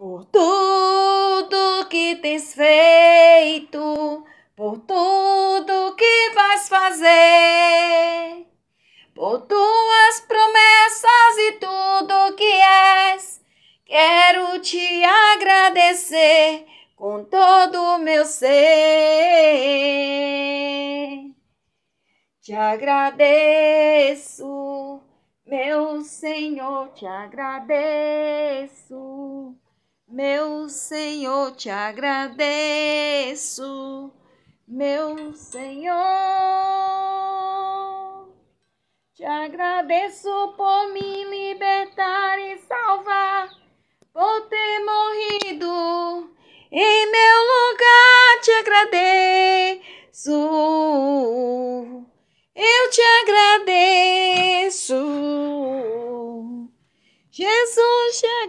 Por tudo que tens feito, por tudo que vais fazer, por tuas promessas e tudo que és, quero te agradecer com todo o meu ser. Te agradeço, meu Senhor, te agradeço. Meu Senhor, te agradeço, meu Senhor. Te agradeço por me libertar e salvar, por ter morrido em meu lugar. Te agradeço, eu te agradeço. Jesus te agradeço.